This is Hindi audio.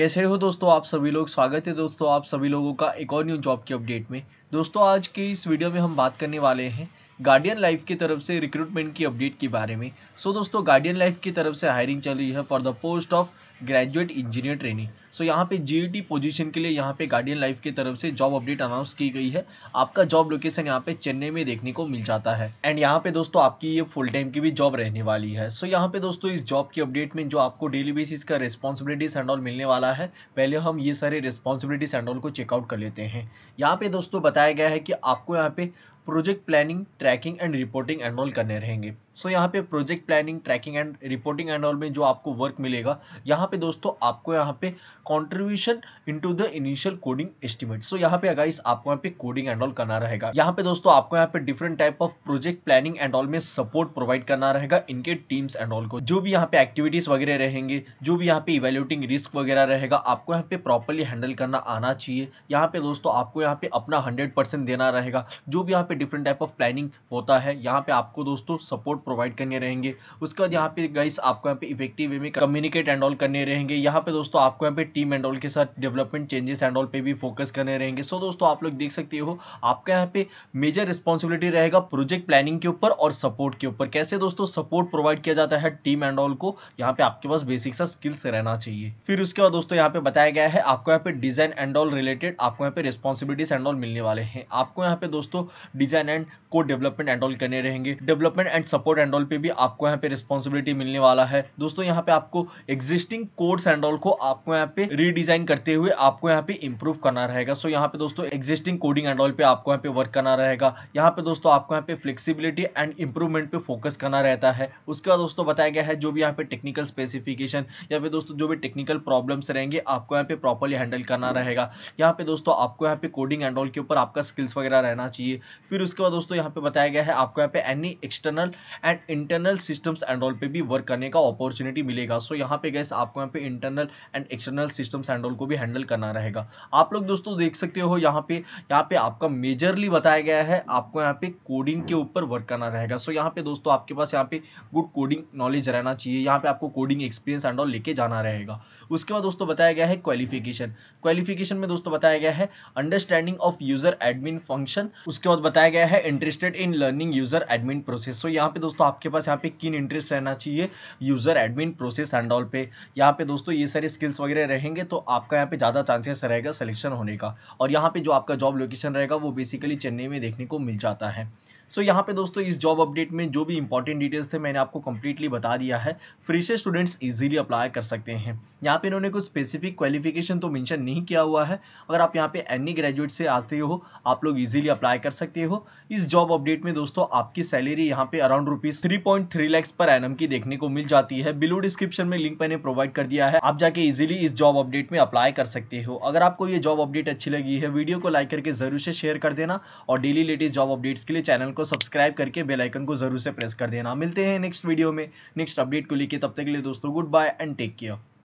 कैसे हो दोस्तों आप सभी लोग स्वागत है दोस्तों आप सभी लोगों का एक और न्यू जॉब की अपडेट में दोस्तों आज के इस वीडियो में हम बात करने वाले हैं गार्डियन लाइफ की तरफ से रिक्रूटमेंट की अपडेट के बारे में सो so, दोस्तों गार्डियन लाइफ की तरफ से हायरिंग चल रही है for the post of graduate engineer training so यहाँ पे टी पोजीशन के लिए यहाँ पे गार्डियन लाइफ की तरफ से जॉब अपडेट अनाउंस की गई है आपका जॉब लोकेशन यहाँ पे चेन्नई में देखने को मिल जाता है एंड यहाँ पे दोस्तों आपकी ये फुल टाइम की भी जॉब रहने वाली है सो so, यहाँ पे दोस्तों इस जॉब की अपडेट में जो आपको डेली बेसिस का रिस्पॉन्सिबिलिटीज एंड ऑल मिलने वाला है पहले हम ये सारे रिस्पॉन्सिबिलिटीज एंड ऑल को चेकआउट कर लेते हैं यहाँ पे दोस्तों बताया गया है कि आपको यहाँ पे project planning tracking and reporting and all करने रहेंगे सो so, यहाँ पे project planning tracking and reporting all में जो आपको वर्क मिलेगा यहाँ पे दोस्तों आपको यहाँ पे contribution into the initial coding estimate so यहाँ पे अगाइस आपको यहाँ पे कोडिंग ऑल करना रहेगा यहाँ पे दोस्तों आपको यहाँ पे different type of project planning and all में सपोर्ट प्रोवाइड करना रहेगा इनके टीम्स ऑल को जो भी यहाँ पे एक्टिविटीज वगैरह रहेंगे जो भी यहाँ पे इवेल्यूटिंग रिस्क वगैरह रहेगा आपको यहाँ पे प्रॉपरली हैंडल करना आना चाहिए यहाँ पे दोस्तों आपको यहाँ पे अपना हंड्रेड देना रहेगा जो भी यहाँ पे डिफरेंट टाइप ऑफ प्लानिंग होता है यहाँ पे आपको दोस्तों सपोर्ट प्रोवाइड करने रहेंगे उसके बाद यहाँ पे गाइस आपको यहाँ पे इफेक्टिव वे में कम्युनिकेट एंड ऑल करने रहेंगे यहाँ पे दोस्तों आपको यहाँ पे टीम एंड ऑल के साथ डेवलपमेंट चेंजेस एंड ऑल पे भी फोकस करने रहेंगे सो दोस्तों आप लोग देख सकते हो आपका यहाँ पे मेजर रिस्पॉन्सिबिलिटी रहेगा प्रोजेक्ट प्लानिंग के ऊपर और सपोर्ट के ऊपर कैसे दोस्तों सपोर्ट प्रोवाइड किया जाता है टीम एंड ऑल को यहाँ पे आपके पास बेसिक सा स्किल्स रहना चाहिए फिर उसके बाद दोस्तों यहाँ पे बताया गया है आपको यहाँ पे डिजाइन एंड ऑल रिलेटेड आपको यहाँ पे रिस्पॉन्सिबिलिटीज एंड ऑल मिलने वाले हैं आपको यहाँ पे दोस्तों design and code development and करने रहेंगे डेवलपमेंट एंड सपोर्ट एंड पे भी आपको यहाँ पे रिस्पॉन्सिबिलिटी मिलने वाला है दोस्तों यहाँ पे आपको एग्जिस्टिंग कोड्स एंड को आपको यहाँ पे रीडिजाइन करते हुए आपको यहाँ पे इंप्रूव करना रहेगा सो so, यहाँ पे दोस्तों एग्जिस्टिंग कोडिंग एंड पे आपको यहाँ पे वर्क करना रहेगा यहाँ पे दोस्तों आपको यहाँ पे फ्लेक्सिबिलिटी एंड इंप्रूवमेंट पे फोकस करना रहता है उसके बाद दोस्तों बताया गया है जो भी यहाँ पे टेक्निकल स्पेसिफिकेशन या फिर दोस्तों जो भी टेक्निकल प्रॉब्लम्स रहेंगे आपको यहाँ पे प्रॉपरली हैंडल करना रहेगा यहाँ पे दोस्तों आपको यहाँ पे कोडिंग एंड के ऊपर आपका स्किल्स वगैरह रहना चाहिए फिर उसके बाद दोस्तों यहाँ पे बताया गया है आपको यहाँ पे any external and internal systems and पे भी वर्क करने का अपॉर्चुनिटी मिलेगा सो यहाँ पे गैस आपको यहाँ पे internal and external systems and को भी हैंडल करना रहेगा आप लोग दोस्तों देख सकते हो यहाँ पे यहाँ पे आपका मेजरली बताया गया है आपको यहाँ पे कोडिंग के ऊपर वर्क करना रहेगा सो यहाँ पे दोस्तों आपके पास यहाँ पे गुड कोडिंग नॉलेज रहना चाहिए यहाँ पे आपको कोडिंग एक्सपीरियंस एंड ऑल लेके जाना रहेगा उसके बाद दोस्तों बताया गया है क्वालिफिकेशन क्वालिफिकेशन में दोस्तों बताया गया है understanding of user admin function उसके बाद बताया बताया गया है interested in learning user admin process so यहाँ पे दोस्तों आपके पास यहाँ पे किन इंटरेस्ट रहना चाहिए user admin process and all पे यहाँ पे दोस्तों ये सारे स्किल्स वगैरह रहेंगे तो आपका यहाँ पे ज़्यादा चांसेस रहेगा सिलेक्शन होने का और यहाँ पे जो आपका जॉब लोकेशन रहेगा वो बेसिकली चेन्नई में देखने को मिल जाता है सो so, यहाँ पे दोस्तों इस जॉब अपडेट में जो भी इंपॉर्टेंट डिटेल्स थे मैंने आपको कम्प्लीटली बता दिया है फ्री से स्टूडेंट्स इजीली अप्लाई कर सकते हैं यहाँ पे इन्होंने कुछ स्पेसिफिक क्वालिफिकेशन तो मेंशन नहीं किया हुआ है अगर आप यहाँ पे एनी ग्रेजुएट से आते हो आप लोग इजीली अप्लाई कर सकते हो इस जॉब अपडेट में दोस्तों आपकी सैलरी यहाँ पे around rupees three point three lakhs per annum की देखने को मिल जाती है बिलो डिस्क्रिप्शन में लिंक मैंने प्रोवाइड कर दिया है आप जाके इजिली इस जॉब अपडेट में अप्लाई कर सकते हो अगर आपको ये जॉब अपडेट अच्छी लगी है वीडियो को लाइक करके जरूर से शेयर कर देना और डेली लेटेस्ट जॉब अपडेट्स के लिए चैनल को को सब्सक्राइब करके बेल आइकन को जरूर से प्रेस कर देना मिलते हैं नेक्स्ट वीडियो में नेक्स्ट अपडेट को लेके तब तक के लिए दोस्तों goodbye and take care